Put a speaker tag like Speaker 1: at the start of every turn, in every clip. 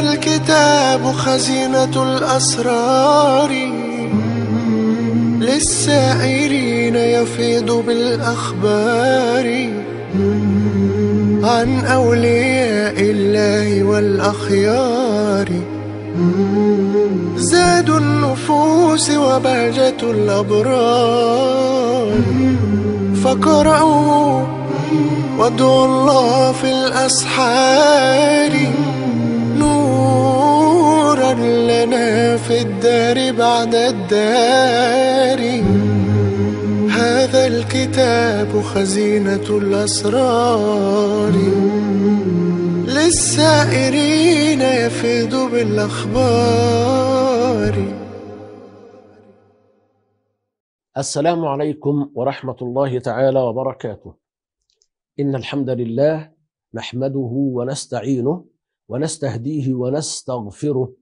Speaker 1: الكتاب خزينة الأسرار للسائرين يفيض بالأخبار عن أولياء الله والأخيار زاد النفوس وبهجة الأبرار فقرأوا وادعوا الله في الأسحار نورا لنا في الدار بعد الدار هذا الكتاب خزينة الأسرار للسائرين
Speaker 2: يفيض بالأخبار السلام عليكم ورحمة الله تعالى وبركاته إن الحمد لله نحمده ونستعينه ونستهديه ونستغفره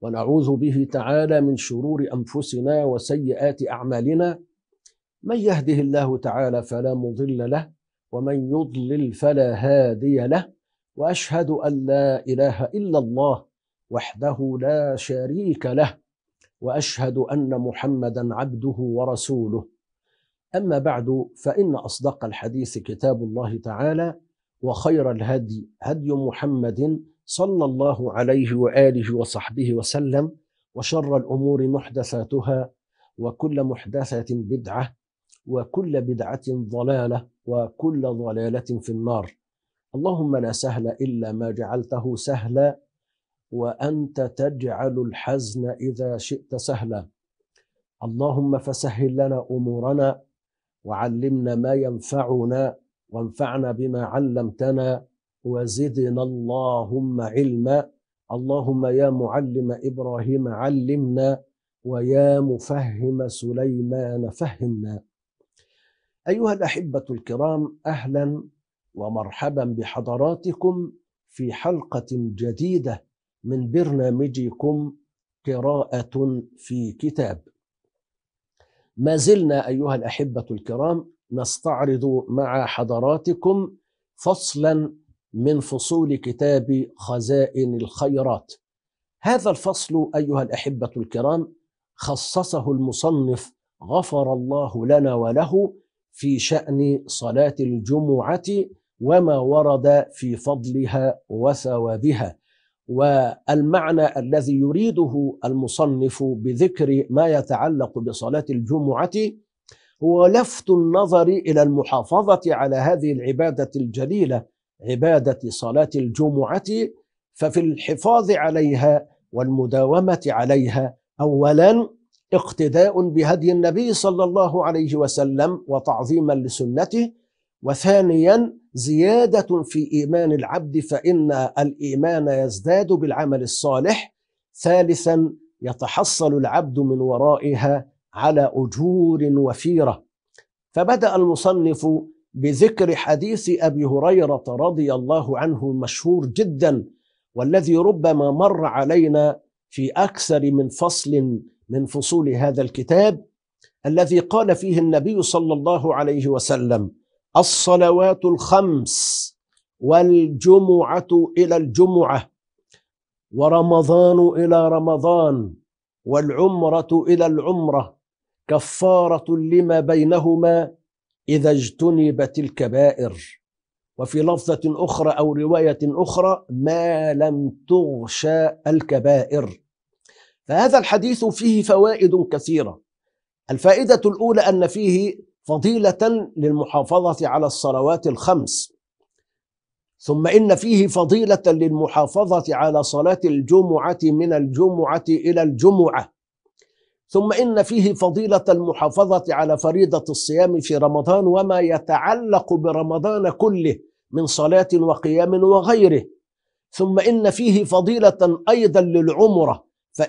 Speaker 2: ونعوذ به تعالى من شرور انفسنا وسيئات اعمالنا من يهده الله تعالى فلا مضل له ومن يضلل فلا هادي له واشهد ان لا اله الا الله وحده لا شريك له واشهد ان محمدا عبده ورسوله اما بعد فان اصدق الحديث كتاب الله تعالى وخير الهدي هدي محمد صلى الله عليه واله وصحبه وسلم وشر الامور محدثاتها وكل محدثه بدعه وكل بدعه ضلاله وكل ضلاله في النار اللهم لا سهل الا ما جعلته سهلا وانت تجعل الحزن اذا شئت سهلا اللهم فسهل لنا امورنا وعلمنا ما ينفعنا وانفعنا بما علمتنا وزدنا اللهم علما اللهم يا معلم إبراهيم علمنا ويا مفهم سليمان فهمنا أيها الأحبة الكرام أهلا ومرحبا بحضراتكم في حلقة جديدة من برنامجكم قراءة في كتاب ما زلنا أيها الأحبة الكرام نستعرض مع حضراتكم فصلا من فصول كتاب خزائن الخيرات هذا الفصل ايها الاحبه الكرام خصصه المصنف غفر الله لنا وله في شان صلاه الجمعه وما ورد في فضلها وثوابها والمعنى الذي يريده المصنف بذكر ما يتعلق بصلاه الجمعه هو لفت النظر الى المحافظه على هذه العباده الجليله عبادة صلاة الجمعة ففي الحفاظ عليها والمداومة عليها أولا اقتداء بهدي النبي صلى الله عليه وسلم وتعظيما لسنته وثانيا زيادة في إيمان العبد فإن الإيمان يزداد بالعمل الصالح ثالثا يتحصل العبد من ورائها على أجور وفيرة فبدأ المصنف بذكر حديث أبي هريرة رضي الله عنه مشهور جدا والذي ربما مر علينا في أكثر من فصل من فصول هذا الكتاب الذي قال فيه النبي صلى الله عليه وسلم الصلوات الخمس والجمعة إلى الجمعة ورمضان إلى رمضان والعمرة إلى العمرة كفارة لما بينهما إذا اجتنبت الكبائر وفي لفظة أخرى أو رواية أخرى ما لم تغشى الكبائر فهذا الحديث فيه فوائد كثيرة الفائدة الأولى أن فيه فضيلة للمحافظة على الصلوات الخمس ثم إن فيه فضيلة للمحافظة على صلاة الجمعة من الجمعة إلى الجمعة ثم إن فيه فضيلة المحافظة على فريضة الصيام في رمضان وما يتعلق برمضان كله من صلاة وقيام وغيره ثم إن فيه فضيلة أيضا للعمرة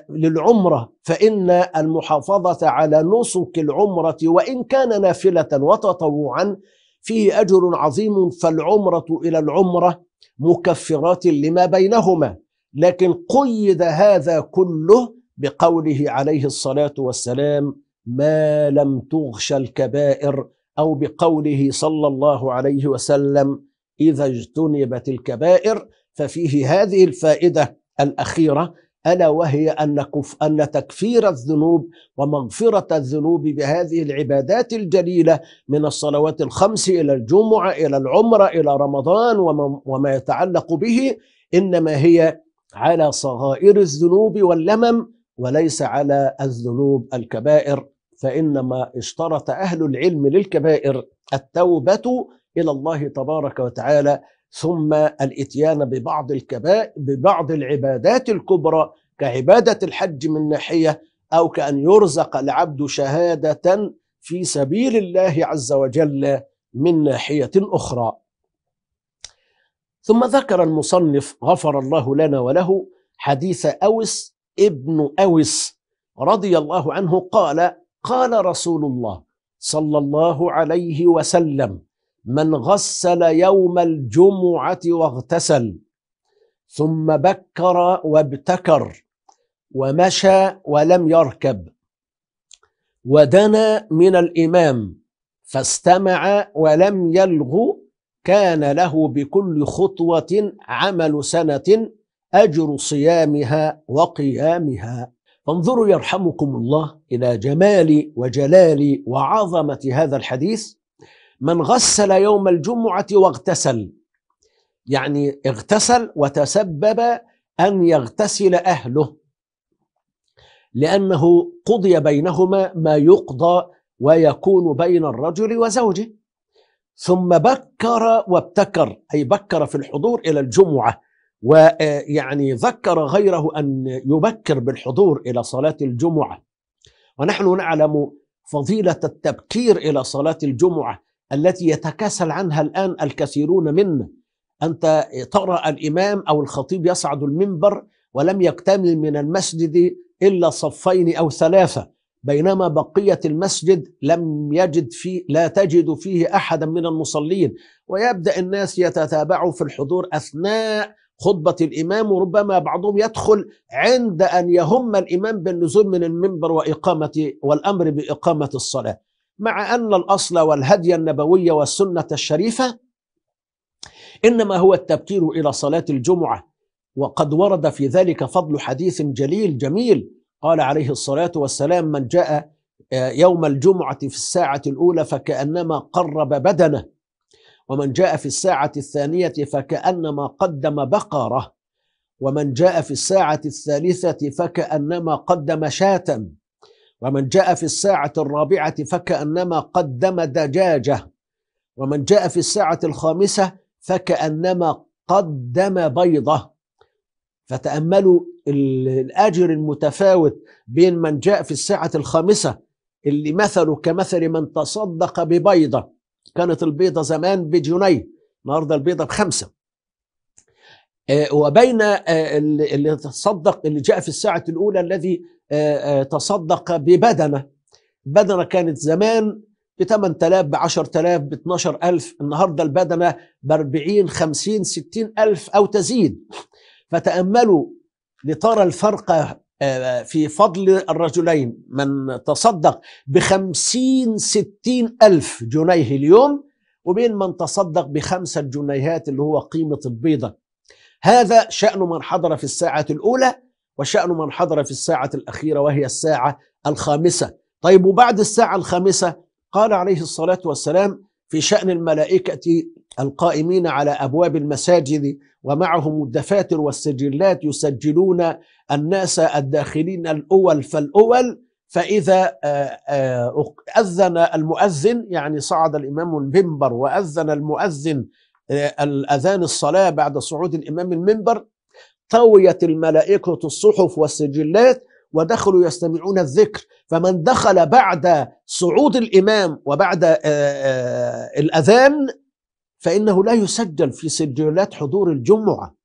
Speaker 2: للعمرة فإن المحافظة على نسك العمرة وإن كان نافلة وتطوعا فيه أجر عظيم فالعمرة إلى العمرة مكفرات لما بينهما لكن قيد هذا كله بقوله عليه الصلاه والسلام ما لم تغش الكبائر او بقوله صلى الله عليه وسلم اذا اجتنبت الكبائر ففيه هذه الفائده الاخيره الا وهي ان كف ان تكفير الذنوب ومغفره الذنوب بهذه العبادات الجليله من الصلوات الخمس الى الجمعه الى العمره الى رمضان وما يتعلق به انما هي على صغائر الذنوب واللمم وليس على الذنوب الكبائر فإنما اشترط أهل العلم للكبائر التوبة إلى الله تبارك وتعالى ثم الاتيان ببعض الكبائر ببعض العبادات الكبرى كعبادة الحج من ناحية أو كأن يرزق العبد شهادة في سبيل الله عز وجل من ناحية أخرى ثم ذكر المصنف غفر الله لنا وله حديث أوس ابن أوس رضي الله عنه قال قال رسول الله صلى الله عليه وسلم من غسل يوم الجمعة واغتسل ثم بكر وابتكر ومشى ولم يركب ودنا من الإمام فاستمع ولم يلغ كان له بكل خطوة عمل سنة أجر صيامها وقيامها فانظروا يرحمكم الله إلى جمال وجلال وعظمة هذا الحديث من غسل يوم الجمعة واغتسل يعني اغتسل وتسبب أن يغتسل أهله لأنه قضي بينهما ما يقضى ويكون بين الرجل وزوجه ثم بكر وابتكر أي بكر في الحضور إلى الجمعة ويعني آه، ذكر غيره أن يبكر بالحضور إلى صلاة الجمعة ونحن نعلم فضيلة التبكير إلى صلاة الجمعة التي يتكاسل عنها الآن الكثيرون منا أنت ترى الإمام أو الخطيب يصعد المنبر ولم يكتمل من المسجد إلا صفين أو ثلاثة بينما بقية المسجد لم يجد فيه لا تجد فيه أحدا من المصلين ويبدأ الناس يتتابعوا في الحضور أثناء خطبة الإمام وربما بعضهم يدخل عند أن يهم الإمام بالنزول من المنبر وإقامة والأمر بإقامة الصلاة مع أن الأصل والهدي النبوي والسنة الشريفة إنما هو التبكير إلى صلاة الجمعة وقد ورد في ذلك فضل حديث جليل جميل قال عليه الصلاة والسلام من جاء آه، يوم الجمعة في الساعة الأولى فكأنما قرب بدنه ومن جاء في الساعة الثانية فكأنما قدم بقرة ومن جاء في الساعة الثالثة فكأنما قدم شاة ومن جاء في الساعة الرابعة فكأنما قدم دجاجة ومن جاء في الساعة الخامسة فكأنما قدم بيضة فتأملوا الأجر المتفاوت بين من جاء في الساعة الخامسة اللي مثله كمثل من تصدق ببيضة كانت البيضة زمان بجنيه النهاردة البيضة بخمسة آه، وبين آه، اللي تصدق اللي جاء في الساعة الأولى الذي آه، تصدق ببدنة بدنة كانت زمان ب 8000 ب 10000 ب 12000 النهارده البدنه ب 40 50 60000 او تزيد فتاملوا لترى الفرق آه، في فضل الرجلين من تصدق بخمسين ستين ألف جنيه اليوم وبين من تصدق بخمسة جنيهات اللي هو قيمة البيضة هذا شأن من حضر في الساعة الأولى وشأن من حضر في الساعة الأخيرة وهي الساعة الخامسة طيب وبعد الساعة الخامسة قال عليه الصلاة والسلام في شأن الملائكة القائمين على أبواب المساجد ومعهم الدفاتر والسجلات يسجلون الناس الداخلين الأول فالأول فإذا آه، آه، أذن المؤذن يعني صعد الإمام المنبر وأذن المؤذن آه، الأذان الصلاة بعد صعود الإمام المنبر طويت الملائكة الصحف والسجلات ودخلوا يستمعون الذكر فمن دخل بعد صعود الإمام وبعد آه، آه، الأذان فإنه لا يسجل في سجلات حضور الجمعة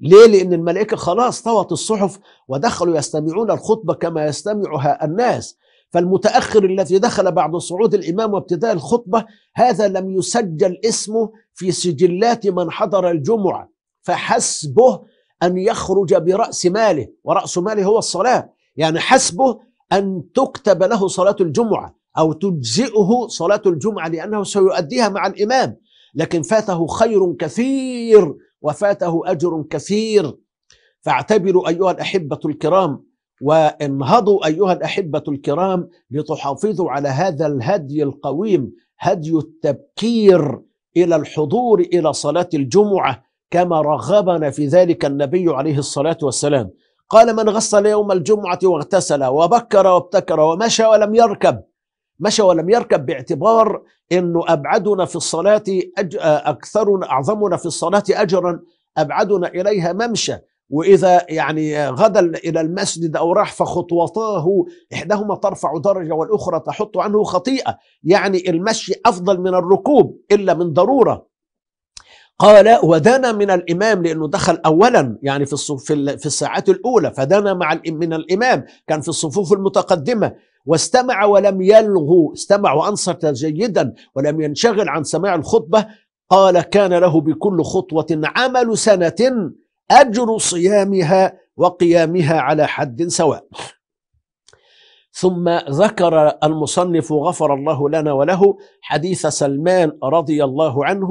Speaker 2: ليه؟ لأن الملائكة خلاص طوت الصحف ودخلوا يستمعون الخطبة كما يستمعها الناس فالمتأخر الذي دخل بعد صعود الإمام وابتداء الخطبة هذا لم يسجل اسمه في سجلات من حضر الجمعة فحسبه أن يخرج برأس ماله ورأس ماله هو الصلاة يعني حسبه أن تكتب له صلاة الجمعة أو تجزئه صلاة الجمعة لأنه سيؤديها مع الإمام لكن فاته خير كثير وفاته أجر كثير فاعتبروا أيها الأحبة الكرام وانهضوا أيها الأحبة الكرام لتحافظوا على هذا الهدي القويم هدي التبكير إلى الحضور إلى صلاة الجمعة كما رغبنا في ذلك النبي عليه الصلاة والسلام قال من غسل يوم الجمعة واغتسل وبكر وابتكر ومشى ولم يركب مشى ولم يركب باعتبار انه ابعدنا في الصلاه أج... آه، اكثرنا اعظمنا في الصلاه اجرا ابعدنا اليها ممشى واذا يعني غدا الى المسجد او راح فخطوتاه احداهما ترفع درجه والاخرى تحط عنه خطيئه يعني المشي افضل من الركوب الا من ضروره قال ودنا من الامام لانه دخل اولا يعني في الصف في الساعات الاولى فدنا مع من الامام كان في الصفوف المتقدمه واستمع ولم يلغو استمع وانصت جيدا ولم ينشغل عن سماع الخطبه قال كان له بكل خطوه عمل سنه اجر صيامها وقيامها على حد سواء ثم ذكر المصنف غفر الله لنا وله حديث سلمان رضي الله عنه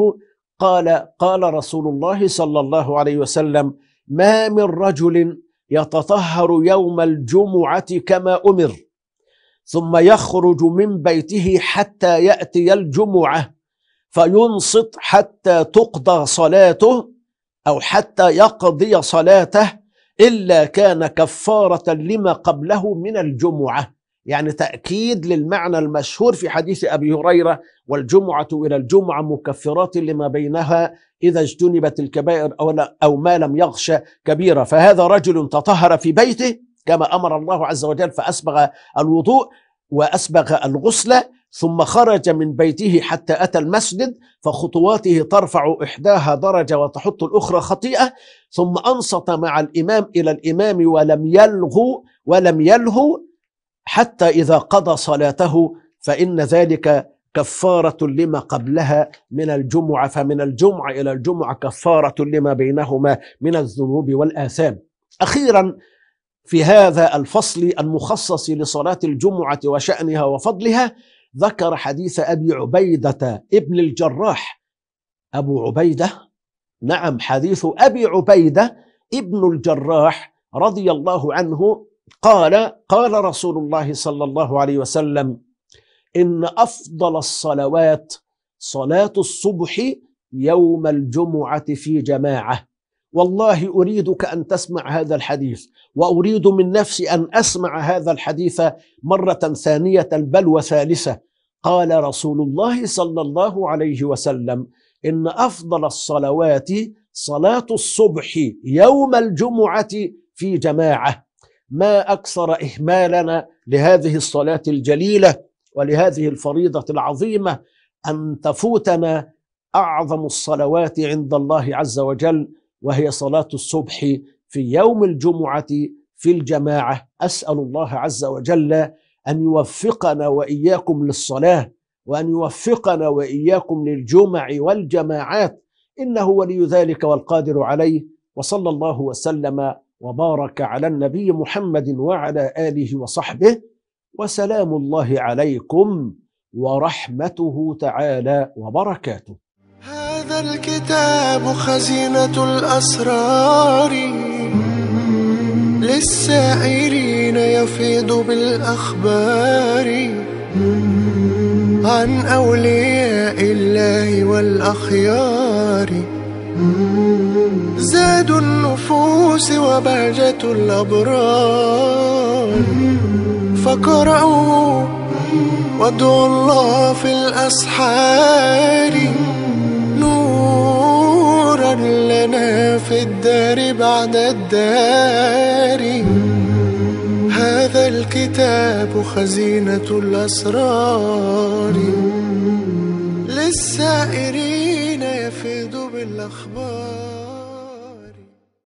Speaker 2: قال قال رسول الله صلى الله عليه وسلم ما من رجل يتطهر يوم الجمعة كما أمر ثم يخرج من بيته حتى يأتي الجمعة فينصت حتى تقضى صلاته أو حتى يقضي صلاته إلا كان كفارة لما قبله من الجمعة يعني تأكيد للمعنى المشهور في حديث أبي هريرة والجمعة إلى الجمعة مكفرات لما بينها إذا اجتنبت الكبائر أو, أو ما لم يغش كبيرة فهذا رجل تطهر في بيته كما أمر الله عز وجل فأسبغ الوضوء وأسبغ الغسل ثم خرج من بيته حتى أتى المسجد فخطواته ترفع إحداها درجة وتحط الأخرى خطيئة ثم أنصت مع الإمام إلى الإمام ولم يلغو ولم يلهو حتى إذا قضى صلاته فإن ذلك كفارة لما قبلها من الجمعة فمن الجمعة إلى الجمعة كفارة لما بينهما من الذنوب والآثام أخيرا في هذا الفصل المخصص لصلاة الجمعة وشأنها وفضلها ذكر حديث أبي عبيدة ابن الجراح أبو عبيدة نعم حديث أبي عبيدة ابن الجراح رضي الله عنه قال قال رسول الله صلى الله عليه وسلم إن أفضل الصلوات صلاة الصبح يوم الجمعة في جماعة والله أريدك أن تسمع هذا الحديث وأريد من نفسي أن أسمع هذا الحديث مرة ثانية بل وثالثة قال رسول الله صلى الله عليه وسلم إن أفضل الصلوات صلاة الصبح يوم الجمعة في جماعة ما اكثر اهمالنا لهذه الصلاه الجليله ولهذه الفريضه العظيمه ان تفوتنا اعظم الصلوات عند الله عز وجل وهي صلاه الصبح في يوم الجمعه في الجماعه اسال الله عز وجل ان يوفقنا واياكم للصلاه وان يوفقنا واياكم للجمع والجماعات انه ولي ذلك والقادر عليه وصلى الله وسلم وبارك على النبي محمد وعلى آله وصحبه وسلام الله عليكم ورحمته تعالى وبركاته
Speaker 1: هذا الكتاب خزينة الأسرار للسائرين يفيض بالأخبار عن أولياء الله والأخيار زاد النفوس وبهجة الأبرار فقرأوا وادعوا الله في الأسحار نورا لنا في الدار بعد الدار هذا الكتاب خزينة الأسرار للسائرين يفيض الأخبار